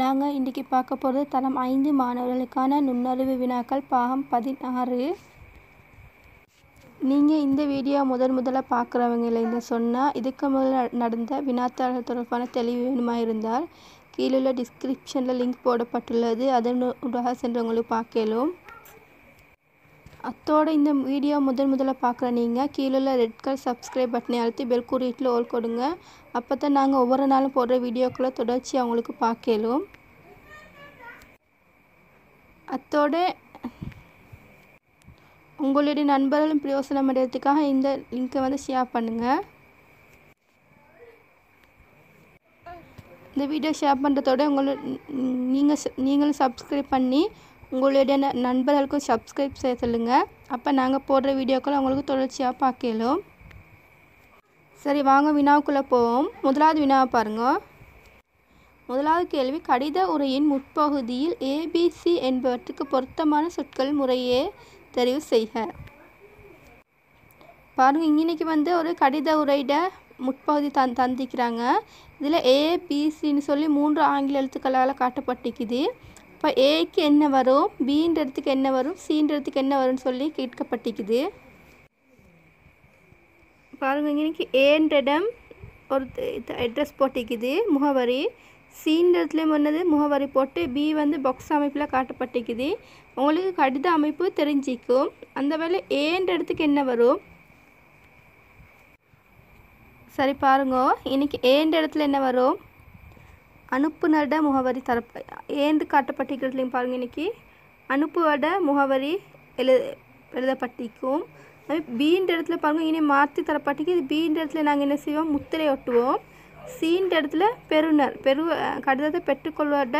நாங்கள் இன்றைக்கி பார்க்க போகிறது தளம் ஐந்து மாணவர்களுக்கான நுண்ணறிவு வினாக்கள் பாகம் பதினாறு நீங்கள் இந்த வீடியோ முதல் முதல்ல பார்க்குறவங்க சொன்னால் இதுக்கு முதல்ல நடந்த வினாத்தாளர்கள் தொடர்பான தெளிவு வேணுமா இருந்தால் உள்ள டிஸ்கிரிப்ஷனில் லிங்க் போடப்பட்டுள்ளது அதன் சென்றவங்களுக்கு பார்க்கலாம் அத்தோட இந்த வீடியோ முதன் முதல்ல பார்க்குற நீங்கள் கீழே உள்ள ரெட் கலர் சப்ஸ்கிரைப் பட்டனை அழுத்தி பெல் குறியீட்டில் ஓல் கொடுங்க அப்போ தான் நாங்கள் ஒவ்வொரு நாளும் போடுற வீடியோக்களை தொடர்ச்சி அவங்களுக்கு பார்க்கலாம் அத்தோட உங்களுடைய நண்பர்களும் பிரயோசனம் அடையிறதுக்காக இந்த லிங்க்கை வந்து ஷேர் பண்ணுங்கள் இந்த வீடியோ ஷேர் பண்ணுறதோட உங்களோட நீங்கள் நீங்களும் சப்ஸ்கிரைப் பண்ணி உங்களுடைய நண்பர்களுக்கும் சப்ஸ்கிரைப் செய்ய சொல்லுங்கள் அப்போ நாங்கள் போடுற வீடியோக்கள் அவங்களுக்கு தொடர்ச்சியாக பார்க்கலாம் சரி வாங்க வினாவுக்குள்ளே போவோம் முதலாவது வினாவை பாருங்கள் முதலாவது கேள்வி கடித உரையின் முற்பகுதியில் ஏபிசி என்பவற்றுக்கு பொருத்தமான சொற்கள் முறையே தெரிவு செய்க பாருங்கள் இன்னைக்கு வந்து ஒரு கடித உரையிட முற்பகுதி தந் தந்திக்கிறாங்க இதில் ஏபிசின்னு சொல்லி மூன்று ஆங்கில எழுத்துக்களால் காட்டப்பட்டிருக்குது இப்போ ஏக்கு என்ன வரும் பீன்றதுக்கு என்ன வரும் சீன்றதுக்கு என்ன வரும்னு சொல்லி கேட்கப்பட்டிருக்குது பாருங்கள் இன்னைக்கு ஏன்ற இடம் ஒரு அட்ரஸ் போட்டிக்குது முகவரி சீன்றதுலேயும் ஒன்றது முகவரி போட்டு பி வந்து பாக்ஸ் அமைப்பில் காட்டப்பட்டிருக்குது உங்களுக்கு கடித அமைப்பு தெரிஞ்சிக்கும் அந்த வேலை ஏன்ற இடத்துக்கு என்ன வரும் சரி பாருங்க இன்றைக்கி ஏன்ற இடத்துல என்ன வரும் அனுப்புநட முகவரி தரப்ப ஏந்து காட்டப்பட்டிருக்கிறதுலையும் பாருங்கள் இன்றைக்கி அனுப்புவட முகவரி எழு எழுதப்பட்டிருக்கும் பீன்ற இடத்துல பாருங்கள் இனி மாற்றி தரப்பட்டிக்கு இது பீன்ற இடத்துல நாங்கள் என்ன செய்வோம் முத்திரை ஒட்டுவோம் சீன்ற இடத்துல பெறுநர் பெரு கடிதத்தை பெற்றுக்கொள்வத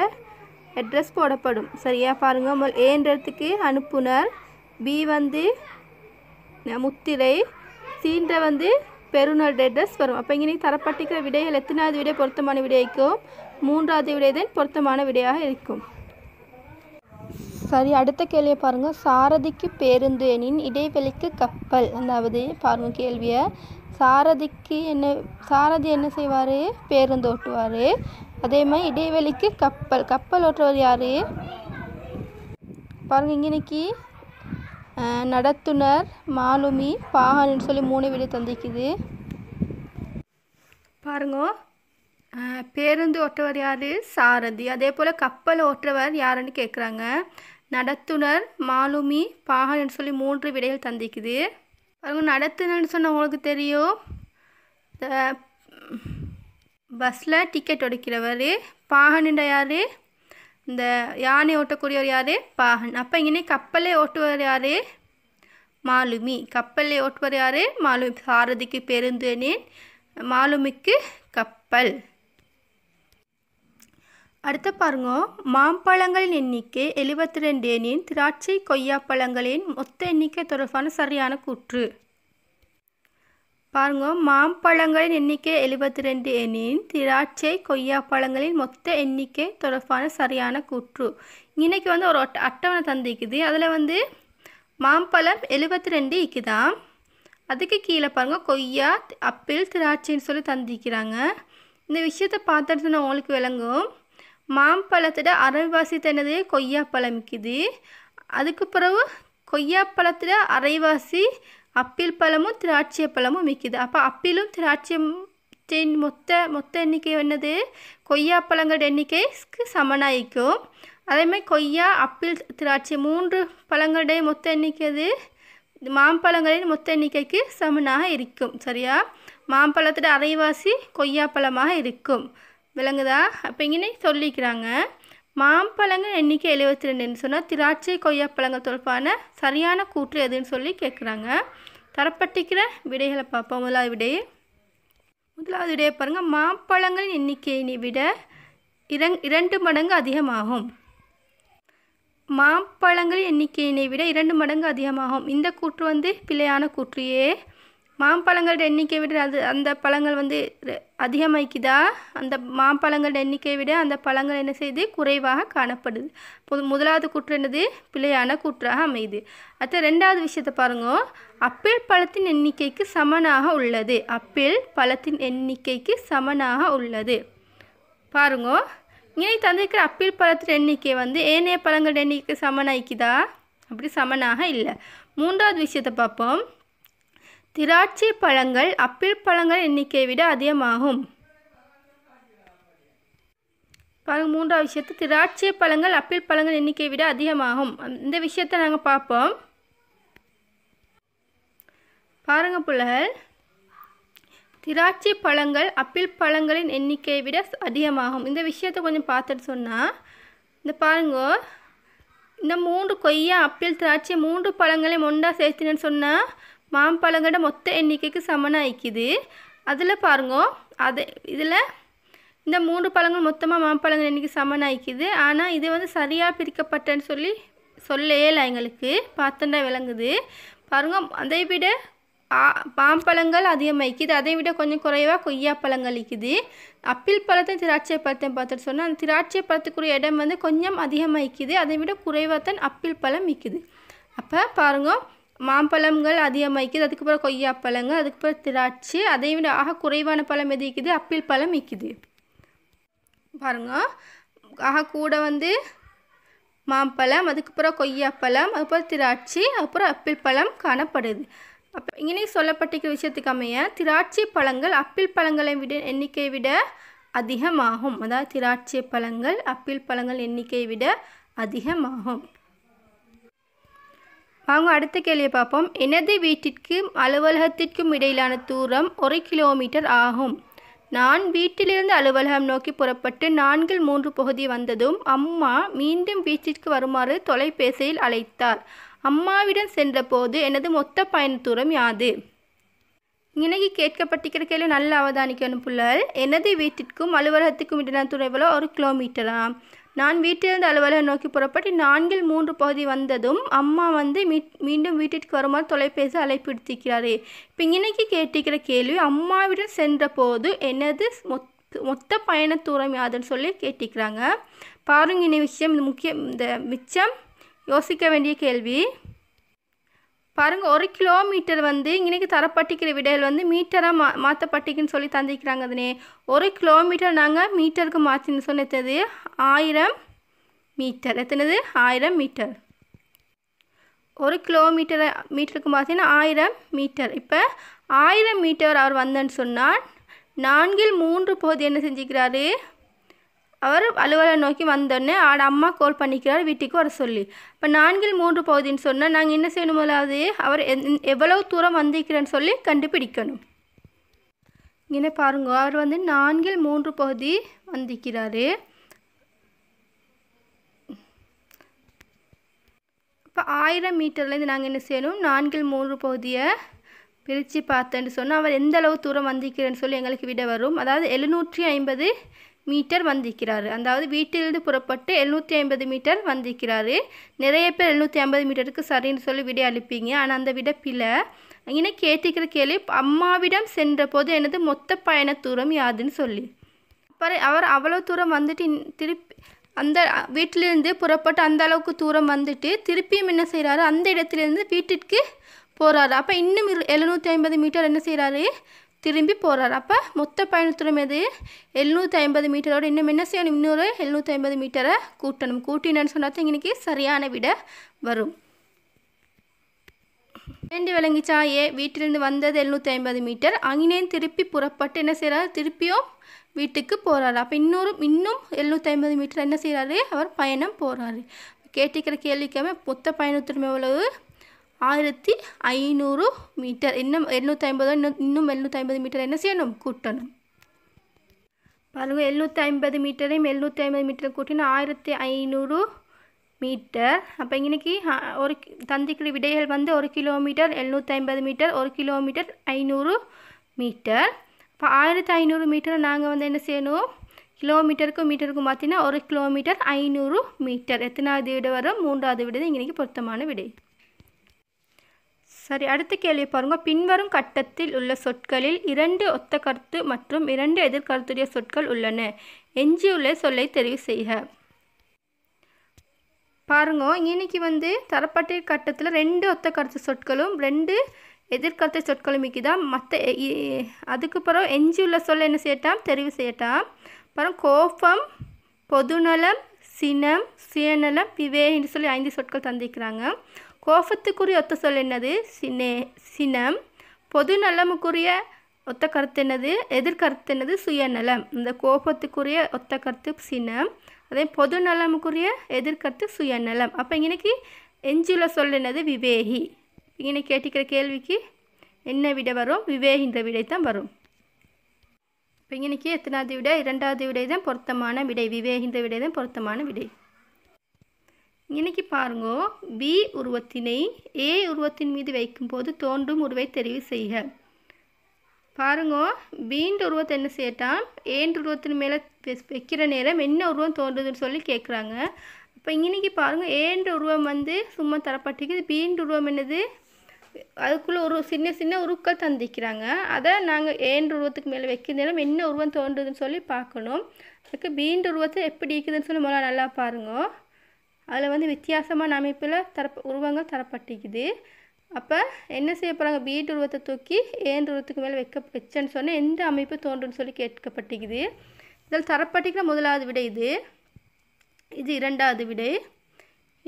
அட்ரஸ் போடப்படும் சரியா பாருங்கள் ஏன்ற இடத்துக்கு அனுப்புனர் பி வந்து முத்திரை சீன்ற வந்து பெருநர் அட்ரஸ் வரும் அப்போ இங்கே தரப்பட்டிக்கிற விடைகள் எத்தனாவது விடை பொருத்தமான விடைக்கும் மூன்றாவது விடைதான் பொருத்தமான விடையாக இருக்கும் சரி அடுத்த கேள்வியை பாருங்கள் சாரதிக்கு பேருந்து எனின் இடைவெளிக்கு கப்பல் அதாவது பாருங்க கேள்வியை சாரதிக்கு என்ன சாரதி என்ன செய்வார் பேருந்து ஓட்டுவார் அதே மாதிரி இடைவெளிக்கு கப்பல் கப்பல் ஓட்டுறவர் யார் பாருங்கள் இங்கே நடத்துனர் மாலுமி பாகன்னு சொல்லி மூணு விடை தந்திக்குது பாருங்க பேருந்து ஓட்டுவர் யார் சாரதி அதே போல் கப்பல் ஓட்டுறவர் யாருன்னு கேட்குறாங்க நடத்துனர் மாலுமி பாகன் சொல்லி மூன்று விடைகள் தந்திக்குது அவங்க நடத்துனர்னு சொன்ன உங்களுக்கு தெரியும் பஸ்ஸில் டிக்கெட் ஒடுக்கிறவர் பாகன்ட யார் இந்த யானை ஓட்டக்கூடியவர் யார் பாகன் அப்போ இங்கே கப்பலை ஓட்டுவர் யார் மாலுமி கப்பலை ஓட்டுவர் யார் மாலுமி சாரதிக்கு பேருந்துனேன் மாலுமிக்கு கப்பல் அடுத்து பாருங்க மாம்பழங்களின் எண்ணிக்கை எழுபத்தி ரெண்டு எனின் திராட்சை கொய்யாப்பழங்களின் மொத்த எண்ணிக்கை தொடர்பான சரியான கூற்று பாருங்க மாம்பழங்களின் எண்ணிக்கை எழுபத்தி ரெண்டு எண்ணின் திராட்சை கொய்யாப்பழங்களின் மொத்த எண்ணிக்கை தொடர்பான சரியான கூற்று இன்னைக்கு வந்து ஒரு அட்டவணை தந்திக்குது அதில் வந்து மாம்பழம் எழுபத்தி ரெண்டு இக்குதான் அதுக்கு கீழே பாருங்கள் கொய்யா அப்பிள் திராட்சைன்னு சொல்லி தந்திக்கிறாங்க இந்த விஷயத்தை பார்த்துட்டு உங்களுக்கு விளங்கும் மாம்பழத்தோட அரைவாசி தண்ணதே கொய்யாப்பழம் விற்கிது அதுக்கு பிறகு கொய்யாப்பழத்தில் அரைவாசி அப்பிள் பழமும் திராட்சை பழமும் விற்கிது அப்போ அப்பிலும் திராட்சையின் மொத்த மொத்த எண்ணிக்கை என்னது கொய்யாப்பழங்களோட எண்ணிக்கைக்கு சமனாயிக்கும் அதேமாதிரி கொய்யா அப்பிள் திராட்சை மூன்று பழங்களுடைய மொத்த எண்ணிக்கை அது மாம்பழங்களின் மொத்த எண்ணிக்கைக்கு சமனாக இருக்கும் சரியா மாம்பழத்தோட அரைவாசி கொய்யாப்பழமாக இருக்கும் விளங்குதா அப்போ இங்கே சொல்லிக்கிறாங்க மாம்பழங்கள் எண்ணிக்கை எழுபத்தி ரெண்டுன்னு சொன்னால் திராட்சை கொய்யாப்பழங்கள் தொடர்பான சரியான கூற்று எதுன்னு சொல்லி கேட்குறாங்க தரப்பட்டிக்கிற விடைகளை பார்ப்போம் முதலாவது விடை முதலாவது விடையை பாருங்கள் மாம்பழங்களின் எண்ணிக்கையினை விட இரங் இரண்டு மடங்கு அதிகமாகும் மாம்பழங்களின் எண்ணிக்கையினை விட இரண்டு மடங்கு அதிகமாகும் இந்த கூற்று வந்து பிழையான கூற்றையே மாம்பழங்களோட எண்ணிக்கையை விட அது அந்த பழங்கள் வந்து அதிகமாய்க்குதா அந்த மாம்பழங்களோட எண்ணிக்கையை விட அந்த பழங்கள் என்ன செய்யுது குறைவாக காணப்படுது பொது முதலாவது குற்று என்னது பிழையான குற்றாக அமையுது அடுத்த ரெண்டாவது விஷயத்தை பாருங்க அப்பிள் பழத்தின் எண்ணிக்கைக்கு சமனாக உள்ளது அப்பிள் பழத்தின் எண்ணிக்கைக்கு சமனாக உள்ளது பாருங்க இங்கே தந்திருக்கிற அப்பிள் பழத்தின் எண்ணிக்கை வந்து ஏனைய பழங்களோட எண்ணிக்கை சமனாய்க்குதா அப்படி சமனாக இல்லை மூன்றாவது விஷயத்தை பார்ப்போம் திராட்சை பழங்கள் அப்பிள் பழங்கள் எண்ணிக்கையை விட அதிகமாகும் பாருங்கள் மூன்றாவது விஷயத்து திராட்சை பழங்கள் அப்பிள் பழங்கள் எண்ணிக்கையை விட அதிகமாகும் இந்த விஷயத்தை நாங்கள் பார்ப்போம் பாருங்கள் பிள்ளைகள் திராட்சை பழங்கள் அப்பிள் பழங்களின் எண்ணிக்கையை விட அதிகமாகும் இந்த விஷயத்தை கொஞ்சம் பார்த்துட்டு சொன்னால் இந்த பாருங்க இந்த மூன்று கொய்யா அப்பிள் திராட்சை மூன்று பழங்களையும் ஒன்றா சேர்த்தினேன்னு சொன்னால் மாம்பழங்களோட மொத்த எண்ணிக்கைக்கு சமனாகிக்குது அதில் பாருங்க அது இதில் இந்த மூன்று பழங்கள் மொத்தமாக மாம்பழங்கள் எண்ணிக்கை சமனாகிக்குது ஆனால் இது வந்து சரியாக பிரிக்கப்பட்டேன்னு சொல்லி சொல்லல எங்களுக்கு பார்த்துண்டா விளங்குது பாருங்கள் அதை விட மாம்பழங்கள் அதிகமாகிக்குது அதை விட கொஞ்சம் குறைவாக கொய்யா பழங்கள் இக்குது அப்பிள் பழத்தையும் திராட்சை பழத்தையும் பார்த்துட்டு சொன்னால் அந்த திராட்சை பழத்துக்குரிய இடம் வந்து கொஞ்சம் அதிகமாகிக்குது அதை விட குறைவாக தான் அப்பிள் பழம் விற்குது அப்போ பாருங்கள் மாம்பழங்கள் அதிகமாக விற்கிது அதுக்கப்புறம் கொய்யாப்பழங்க அதுக்கப்புறம் திராட்சை அதை விட ஆக குறைவான பழம் எது விற்கிது அப்பிள் பழம் விற்கிது பாருங்க ஆக கூட வந்து மாம்பழம் அதுக்கப்புறம் கொய்யாப்பழம் அதுக்கப்புறம் திராட்சை அப்புறம் அப்பிள் பழம் காணப்படுது அப்போ இங்கே சொல்லப்பட்டிருக்கிற விஷயத்துக்கு அமைய திராட்சை பழங்கள் அப்பிள் பழங்களை விட எண்ணிக்கையை விட அதிகமாகும் அதாவது திராட்சை பழங்கள் அப்பிள் பழங்கள் எண்ணிக்கையை விட அதிகமாகும் வாங்க அடுத்த கேள்வியை பார்ப்போம் எனது வீட்டிற்கும் அலுவலகத்திற்கும் இடையிலான தூரம் ஒரு கிலோமீட்டர் ஆகும் நான் வீட்டிலிருந்து அலுவலகம் நோக்கி புறப்பட்டு நான்கில் மூன்று பகுதி வந்ததும் அம்மா மீண்டும் வீட்டிற்கு வருமாறு தொலைபேசியில் அழைத்தார் அம்மாவிடம் சென்றபோது எனது மொத்த பயண தூரம் யாது இன்னைக்கு கேட்கப்பட்டிருக்கிற கேள்வி நல்ல அவதானிக்கணும் புள்ளல் எனது வீட்டிற்கும் அலுவலகத்துக்கும் இடையிலான தூரம் எவ்வளோ ஒரு கிலோமீட்டரா நான் வீட்டிலிருந்து அலுவலகம் நோக்கி புறப்பட்டு நான்கில் மூன்று பகுதி வந்ததும் அம்மா வந்து மீண்டும் வீட்டிற்கு வருமாறு தொலைபேசி அழைப்பிடுத்திருக்கிறாரு இப்போ இன்னைக்கு கேட்டிருக்கிற கேள்வி அம்மாவிடம் சென்ற போது எனது மொத்த மொத்த பயண தூரம் யாதுன்னு சொல்லி கேட்டிருக்கிறாங்க பாருங்க இனி விஷயம் இந்த முக்கியம் இந்த மிச்சம் யோசிக்க வேண்டிய கேள்வி பாருங்கள் ஒரு கிலோமீட்டர் வந்து இன்றைக்கி தரப்பட்டிக்கிற விடையில் வந்து மீட்டராக மா மாற்றப்பட்டிக்குன்னு சொல்லி தந்திருக்கிறாங்க அதுனே ஒரு கிலோமீட்டர் நாங்கள் மீட்டருக்கு மாற்றின்னு சொன்னது ஆயிரம் மீட்டர் எத்தனது ஆயிரம் மீட்டர் ஒரு கிலோமீட்டரை மீட்டருக்கு மாற்றினா ஆயிரம் மீட்டர் இப்போ ஆயிரம் மீட்டர் அவர் வந்தேன்னு சொன்னால் நான்கில் மூன்று பகுதி என்ன செஞ்சுக்கிறாரு அவர் அலுவலகம் நோக்கி வந்தோடனே ஆட அம்மா கோல் பண்ணிக்கிறார் வீட்டுக்கு வர சொல்லி இப்போ நான்கில் மூன்று பகுதின்னு சொன்னால் நாங்கள் என்ன செய்யணும் முதலாவது அவர் எவ்வளவு தூரம் வந்திருக்கிறேன்னு சொல்லி கண்டுபிடிக்கணும் இங்கே பாருங்க அவர் வந்து நான்கில் மூன்று பகுதி வந்திருக்கிறாரு இப்போ ஆயிரம் மீட்டர்லேருந்து நாங்கள் என்ன செய்யணும் நான்கில் மூன்று பகுதியை பிரித்து பார்த்தேன்னு சொன்னால் அவர் எந்த அளவு தூரம் வந்திருக்கிறேன்னு சொல்லி எங்களுக்கு விட வரும் அதாவது எழுநூற்றி ஐம்பது மீட்டர் வந்திருக்கிறார் அதாவது வீட்டிலிருந்து புறப்பட்டு எழுநூற்றி ஐம்பது மீட்டர் வந்திருக்கிறார் நிறைய பேர் எழுநூற்றி ஐம்பது மீட்டருக்கு சரின்னு சொல்லி விடை அளிப்பீங்க ஆனால் அந்த விட பிள்ளை கேட்டுக்கிற கேள்வி அம்மாவிடம் சென்றபோது எனது மொத்த பயண தூரம் யாதுன்னு சொல்லி அப்புறம் அவர் அவ்வளோ தூரம் வந்துட்டு திருப்பி அந்த வீட்டிலிருந்து புறப்பட்டு அந்த அளவுக்கு தூரம் வந்துட்டு திருப்பியும் என்ன செய்கிறாரு அந்த இடத்துலேருந்து வீட்டிற்கு போகிறாரு அப்போ இன்னும் எழுநூற்றி ஐம்பது மீட்டர் என்ன செய்கிறாரு திரும்பி போகிறார் அப்போ மொத்த பயணத்தோட மீது எழுநூற்றி ஐம்பது மீட்டரோடு இன்னும் என்ன செய்யணும் இன்னொரு எழுநூற்றி ஐம்பது மீட்டரை கூட்டணும் கூட்டினேன்னு சொன்னால் தான் இன்றைக்கி சரியான விட வரும் வேண்டி விளங்கிச்சா ஏ வீட்டிலிருந்து வந்தது எழுநூற்றி ஐம்பது மீட்டர் அங்கினேன் திருப்பி புறப்பட்டு என்ன செய்கிறார் திருப்பியும் வீட்டுக்கு போகிறாரு அப்போ இன்னொரு இன்னும் எழுநூற்றி ஐம்பது மீட்டர் என்ன செய்கிறாரு அவர் பயணம் போகிறாரு கேட்டிருக்கிற கேள்விக்காமல் மொத்த பயணத்திறமை எவ்வளவு ஆயிரத்தி ஐநூறு மீட்டர் இன்னும் எழுநூற்றி ஐம்பது இன்னும் இன்னும் எழுநூற்றி ஐம்பது மீட்டர் என்ன செய்யணும் கூட்டணும் பாருங்கள் எழுநூற்றி ஐம்பது மீட்டரையும் எழுநூற்றி ஐம்பது மீட்டர் கூட்டினா ஆயிரத்தி ஐநூறு மீட்டர் அப்போ இன்னைக்கு ஒரு தந்திக்கிற விடைகள் வந்து ஒரு கிலோமீட்டர் எழுநூற்றி ஐம்பது மீட்டர் ஒரு கிலோமீட்டர் ஐநூறு மீட்டர் இப்போ ஆயிரத்தி ஐநூறு மீட்டர் நாங்கள் வந்து என்ன செய்யணும் கிலோமீட்டருக்கும் மீட்டருக்கும் பார்த்தீங்கன்னா ஒரு கிலோமீட்டர் ஐநூறு மீட்டர் எத்தனாவது விடை வரும் மூன்றாவது விடை இன்றைக்கி பொருத்தமான விடை சரி அடுத்த கேள்வி பாருங்கள் பின்வரும் கட்டத்தில் உள்ள சொற்களில் இரண்டு ஒத்த கருத்து மற்றும் இரண்டு எதிர்கருத்துடைய சொற்கள் உள்ளன எஞ்சியுள்ள சொல்லை தெரிவு செய்க பாருங்க இன்னைக்கு வந்து தரப்பட்ட கட்டத்தில் ரெண்டு ஒத்த கருத்து சொற்களும் ரெண்டு எதிர்கருத்து சொற்களும் தான் மற்ற அதுக்கு பிறகு எஞ்சியுள்ள சொல்ல என்ன செய்யட்டாம் தெரிவு செய்யட்டாம் அப்புறம் கோபம் பொதுநலம் சினம் சுயநலம் என்று சொல்லி ஐந்து சொற்கள் தந்திருக்கிறாங்க கோபத்துக்குரிய ஒத்த சொல் என்னது சினே சினம் பொது நலமுக்குரிய ஒத்த கருத்து என்னது எதிர்கருத்து என்னது சுயநலம் இந்த கோபத்துக்குரிய ஒத்த கருத்து சினம் அதே பொது நலமுக்குரிய எதிர்கருத்து சுயநலம் அப்போ இன்னைக்கு எஞ்சுள்ள சொல் என்னது விவேகி இங்கே கேட்டுக்கிற கேள்விக்கு என்ன விட வரும் விவேகின்ற விடை தான் வரும் இப்போ இன்னைக்கு எத்தனாவது விடை இரண்டாவது விடை தான் பொருத்தமான விடை விவேகின்ற விடை தான் பொருத்தமான விடை இன்னைக்கு பாருங்கோ பி உருவத்தினை ஏ உருவத்தின் மீது வைக்கும்போது தோன்றும் உருவை தெரிவு செய்க பாருங்கோ பீன்ற உருவத்தை என்ன செய்யட்டான் ஏன்ற உருவத்தின் மேலே வைக்கிற நேரம் என்ன உருவம் தோன்றுதுன்னு சொல்லி கேட்குறாங்க இப்போ இன்றைக்கி பாருங்கள் ஏன்ற உருவம் வந்து சும்மா தரப்பட்டிருக்குது பீன்ற உருவம் என்னது அதுக்குள்ளே ஒரு சின்ன சின்ன உருக்கள் தந்திக்கிறாங்க அதை நாங்கள் ஏன்ற உருவத்துக்கு மேலே வைக்கிற நேரம் என்ன உருவம் தோன்றுதுன்னு சொல்லி பார்க்கணும் அதுக்கு பீன்ற உருவத்தை எப்படி இருக்குதுன்னு சொல்லி முதல்ல நல்லா பாருங்கள் அதில் வந்து வித்தியாசமான அமைப்பில் தர உருவங்கள் தரப்பட்டிருக்குது அப்போ என்ன செய்ய போகிறாங்க பீட் உருவத்தை தூக்கி ஏன் உருவத்துக்கு மேலே வைக்க வச்சேன்னு சொன்னால் எந்த அமைப்பு தோன்றுன்னு சொல்லி கேட்கப்பட்டிருக்குது இதில் தரப்பட்டிக்கிற முதலாவது விடை இது இது இரண்டாவது விடை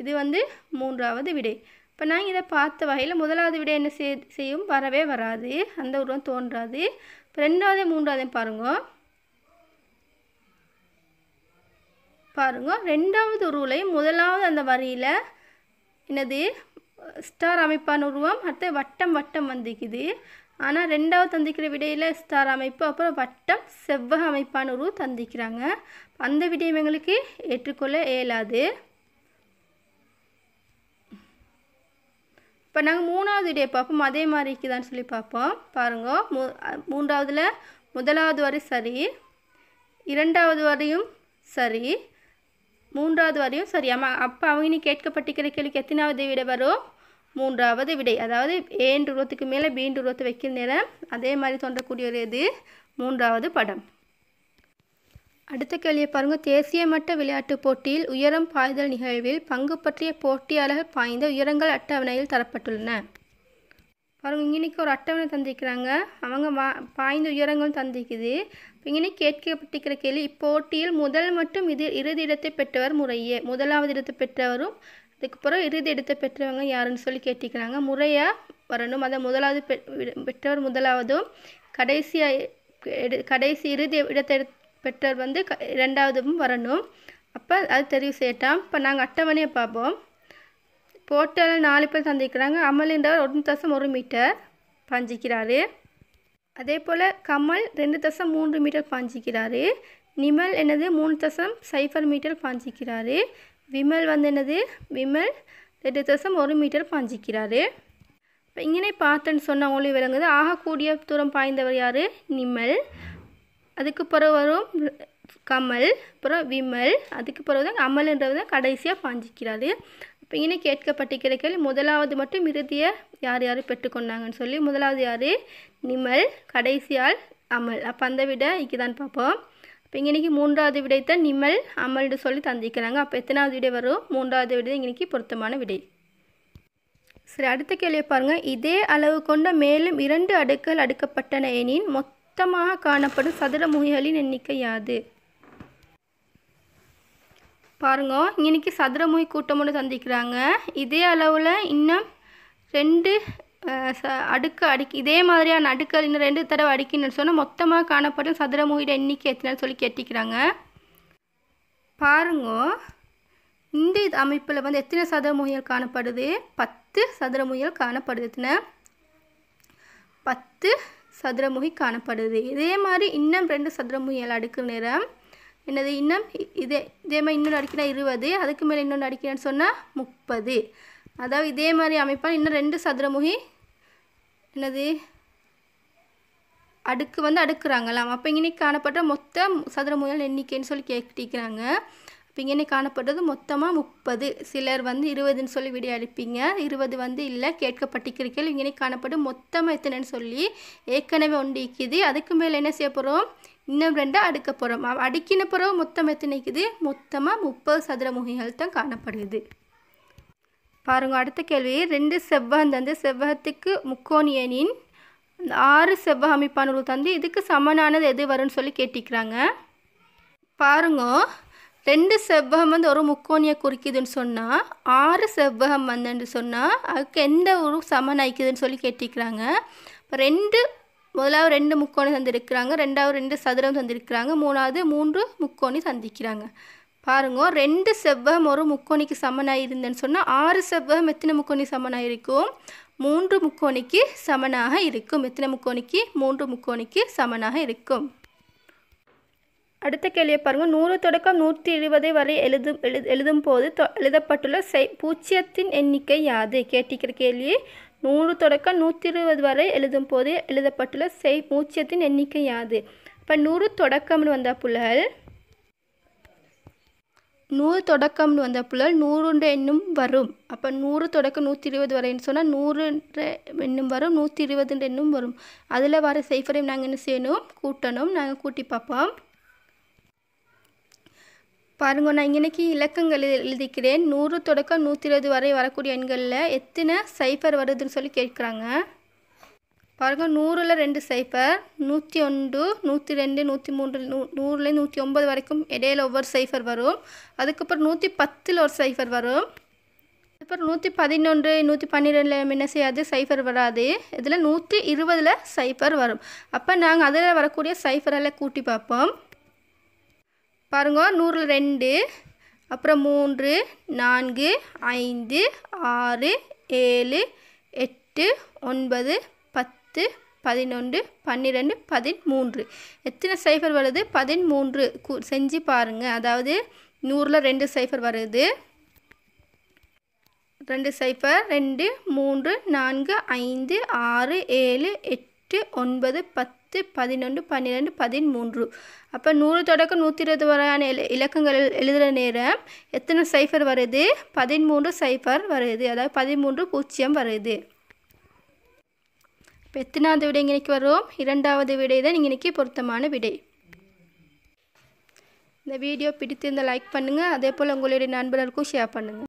இது வந்து மூன்றாவது விடை இப்போ நாங்கள் இதை பார்த்த வகையில் முதலாவது விடை என்ன செய்யும் வரவே வராது அந்த உருவம் தோன்றாது இப்போ ரெண்டாவது மூன்றாவதையும் பாருங்கள் பாருங்கள் ரெண்டாவது உருவிலையும் முதலாவது அந்த வரியில் என்னது ஸ்டார் அமைப்பான உருவம் அடுத்து வட்டம் வட்டம் வந்திக்குது ஆனால் ரெண்டாவது தந்திக்கிற விடையில் ஸ்டார் அமைப்பு அப்புறம் வட்டம் செவ்வக அமைப்பான உருவம் தந்திக்கிறாங்க அந்த விடயம் எங்களுக்கு ஏற்றுக்கொள்ள இயலாது இப்போ நாங்கள் மூணாவது விடையை பார்ப்போம் அதே மாதிரி இருக்குதான்னு சொல்லி பார்ப்போம் பாருங்க மூ மூன்றாவதில் முதலாவது வரை சரி இரண்டாவது வரையும் சரி மூன்றாவது வரையும் சரியாமா அப்போ அவங்க நீ கேட்கப்பட்டிருக்கிற கேள்விக்கு எத்தனாவது விடை வரும் மூன்றாவது விடை அதாவது ஏன் உருவத்துக்கு மேலே பீன் உருவத்தை வைக்கிற நேரம் அதே மாதிரி தோன்றக்கூடிய ஒரு இது மூன்றாவது படம் அடுத்த கேள்வியை பாருங்கள் தேசிய மட்ட விளையாட்டுப் போட்டியில் உயரம் பாய்தல் நிகழ்வில் பங்கு பற்றிய போட்டியாளர்கள் பாய்ந்த உயரங்கள் அட்டவணையில் தரப்பட்டுள்ளன பாருங்கள் இங்கனைக்கு ஒரு அட்டவணை தந்திருக்கிறாங்க அவங்க வா பாய்ந்த உயரங்களும் தந்திருக்குது இங்கே கேட்கப்பட்டிருக்கிற கேள்வி இப்போட்டியில் முதல் மட்டும் இது இறுதி இடத்தை பெற்றவர் முறையே முதலாவது இடத்தை பெற்றவரும் அதுக்கப்புறம் இறுதி இடத்தை பெற்றவங்க யாருன்னு சொல்லி கேட்டிருக்கிறாங்க முறையாக வரணும் அதை முதலாவது பெற்றவர் முதலாவதும் கடைசியாக கடைசி இறுதி இடத்தை பெற்றவர் வந்து க ரெண்டாவதும் வரணும் அப்போ அது தெரிவு செய்யட்டாம் இப்போ நாங்கள் அட்டவணையை பார்ப்போம் போட்டியில் நாலு பேர் சந்திக்கிறாங்க அமல்ன்றவர் ஒன்று தசம் ஒரு மீட்டர் பாஞ்சிக்கிறார் அதே போல் கமல் ரெண்டு தசம் மூன்று மீட்டர் பாஞ்சிக்கிறாரு நிமல் என்னது மூணு தசம் சைஃபர் மீட்டர் பாஞ்சிக்கிறாரு விமல் வந்து என்னது விமல் ரெண்டு தசம் ஒரு மீட்டர் பாஞ்சிக்கிறாரு இப்போ இங்கே பார்த்தேன்னு சொன்ன உங்களுக்கு விளங்குது ஆகக்கூடிய தூரம் பாய்ந்தவர் யார் நிமல் அதுக்கு பிறகு வரும் கமல் அப்புறம் விமல் அதுக்கு பிறகு தான் அமல்ன்றது தான் கடைசியாக பாஞ்சிக்கிறாரு இப்போ இனி கேட்கப்பட்டிருக்கிற கேள்வி முதலாவது மட்டும் இறுதியை யார் யார் பெற்றுக்கொண்டாங்கன்னு சொல்லி முதலாவது யார் நிமல் கடைசியால் அமல் அப்போ அந்த விட தான் பார்ப்போம் இப்போ இங்கே மூன்றாவது விடைத்தான் நிமல் அமல்னு சொல்லி தந்திக்கிறாங்க அப்போ எத்தனாவது விடை வரும் மூன்றாவது விடை இங்கே பொருத்தமான விடை சரி அடுத்த கேள்வியை பாருங்கள் இதே அளவு கொண்ட மேலும் இரண்டு அடுக்கள் அடுக்கப்பட்டன எனின் மொத்தமாக காணப்படும் சதுர முகிகளின் எண்ணிக்கை யாது பாருங்க இன்னைக்கு சதுரமொய் கூட்டம் ஒன்று சந்திக்கிறாங்க இதே அளவில் இன்னும் ரெண்டு அடுக்கு அடுக்கி இதே மாதிரியான அடுக்கல் இன்னும் ரெண்டு தடவை அடுக்கின்னு சொன்னால் மொத்தமாக காணப்படும் சதுரமொயிட எண்ணிக்கை எத்தனை சொல்லி கேட்டிக்கிறாங்க பாருங்க இந்த அமைப்பில் வந்து எத்தனை சதுர காணப்படுது பத்து சதுரமுயல் முயல் காணப்படுது பத்து சதுரமுகி காணப்படுது இதே மாதிரி இன்னும் ரெண்டு சதுரமுயல் அடுக்கு நேரம் என்னது இன்னும் இதே இதே மாதிரி இன்னொன்று அடிக்கினா இருபது அதுக்கு மேலே இன்னொன்று அடிக்கிறேன்னு சொன்னால் முப்பது அதாவது இதே மாதிரி அமைப்பால் இன்னும் ரெண்டு சதுரமுகி என்னது அடுக்கு வந்து அடுக்குறாங்களாம் அப்போ இங்கே காணப்பட்ட மொத்த சதுரமுகிகள் எண்ணிக்கைன்னு சொல்லி கேட்டிக்கிறாங்க இப்போ இங்கே காணப்பட்டது மொத்தமாக முப்பது சிலர் வந்து இருபதுன்னு சொல்லி விடிய அளிப்பீங்க இருபது வந்து இல்லை கேட்கப்பட்டிருக்கீர்கள் இங்கே காணப்படும் மொத்தமாக எத்தனைன்னு சொல்லி ஏற்கனவே ஒண்டிக்குது அதுக்கு மேலே என்ன செய்ய போகிறோம் இன்னும் ரெண்டு அடுக்க போகிறோம் அடுக்கின பிறகு மொத்தம் எத்தனைக்குது மொத்தமாக முப்பது சதுர முகிகள் தான் காணப்படுது பாருங்க அடுத்த கேள்வி ரெண்டு செவ்வகம் தந்து செவ்வகத்துக்கு முக்கோணியனின் ஆறு செவ்வக அமைப்பான தந்து இதுக்கு சமனானது எது வரும்னு சொல்லி கேட்டிக்கிறாங்க பாருங்க ரெண்டு செவ்வகம் வந்து ஒரு முக்கோணியை குறிக்குதுன்னு சொன்னால் ஆறு செவ்வகம் வந்துன்னு சொன்னால் அதுக்கு எந்த ஒரு சமன் ஆயிக்குதுன்னு சொல்லி கேட்டிக்கிறாங்க இப்போ ரெண்டு முதலாவது ரெண்டு முக்கோணி தந்திருக்கிறாங்க ரெண்டாவது ரெண்டு சதுரம் தந்திருக்கிறாங்க மூணாவது மூன்று முக்கோணி தந்திக்கிறாங்க பாருங்க ரெண்டு செவ்வகம் ஒரு முக்கோணிக்கு சமனாக இருந்தேன்னு சொன்னால் ஆறு செவ்வகம் எத்தனை முக்கோணி சமனாக இருக்கும் மூன்று முக்கோணிக்கு சமனாக இருக்கும் எத்தனை முக்கோணிக்கு மூன்று முக்கோணிக்கு சமனாக இருக்கும் அடுத்த கேள்வியை பாருங்கள் நூறு தொடக்கம் நூற்றி இருபது வரை எழுதும் எழுதும் போது எழுதப்பட்டுள்ள செய் பூச்சியத்தின் எண்ணிக்கை யாது கேட்டிக்கிற கேள்வி நூறு தொடக்க நூற்றி இருபது வரை எழுதும் போது எழுதப்பட்டுள்ள செய் மூச்சியத்தின் எண்ணிக்கை யாது இப்போ நூறு தொடக்கம்னு வந்த புலல் நூறு தொடக்கம்னு வந்த புலல் நூறுன்ற எண்ணும் வரும் அப்போ நூறு தொடக்கம் நூற்றி இருபது வரைன்னு சொன்னால் நூறுன்ற எண்ணும் வரும் நூற்றி இருபதுன்ற எண்ணும் வரும் அதில் வர செய்ஃபரையும் நாங்கள் என்ன செய்யணும் கூட்டணும் நாங்கள் கூட்டி பார்ப்போம் பாருங்க நான் இன்னைக்கு இலக்கங்கள் எழுதிக்கிறேன் நூறு தொடக்கம் நூற்றி இருபது வரை வரக்கூடிய எண்களில் எத்தனை சைஃபர் வருதுன்னு சொல்லி கேட்குறாங்க பாருங்க நூறில் ரெண்டு சைஃபர் நூற்றி ஒன்று நூற்றி ரெண்டு நூற்றி மூன்று நூ நூறுல நூற்றி ஒம்பது வரைக்கும் இடையில் ஒவ்வொரு சைஃபர் வரும் அதுக்கப்புறம் நூற்றி பத்தில் ஒரு சைஃபர் வரும் அதுக்கப்புறம் நூற்றி பதினொன்று நூற்றி பன்னிரெண்டில் என்ன செய்யாது சைஃபர் வராது இதில் நூற்றி இருபதில் சைஃபர் வரும் அப்போ நாங்கள் அதில் வரக்கூடிய சைஃபரெல்லாம் கூட்டி பார்ப்போம் பாருங்க நூறில் ரெண்டு அப்புறம் மூன்று நான்கு ஐந்து ஆறு ஏழு எட்டு ஒன்பது பத்து பதினொன்று பன்னிரெண்டு பதிமூன்று எத்தனை சைஃபர் வருது பதிமூன்று செஞ்சு பாருங்கள் அதாவது நூறில் ரெண்டு சைஃபர் வருது ரெண்டு சைஃபர் ரெண்டு மூன்று நான்கு ஐந்து ஆறு ஏழு எட்டு ஒன்பது பத்து பத்து பதினொன்று பன்னிரெண்டு பதிமூன்று அப்போ நூறு தொடக்கம் நூற்றி இருபது வரையான இலக்கங்கள் எழுதுகிற நேரம் எத்தனை சைஃபர் வருது பதிமூன்று சைஃபர் வருது அதாவது பதிமூன்று பூஜ்ஜியம் வருது இப்போ எத்தனாவது விடை இன்னைக்கு வரும் இரண்டாவது விடை தான் இன்னைக்கு பொருத்தமான விடை இந்த வீடியோ பிடித்திருந்தால் லைக் பண்ணுங்கள் அதே போல் உங்களுடைய நண்பர்களுக்கும் ஷேர் பண்ணுங்கள்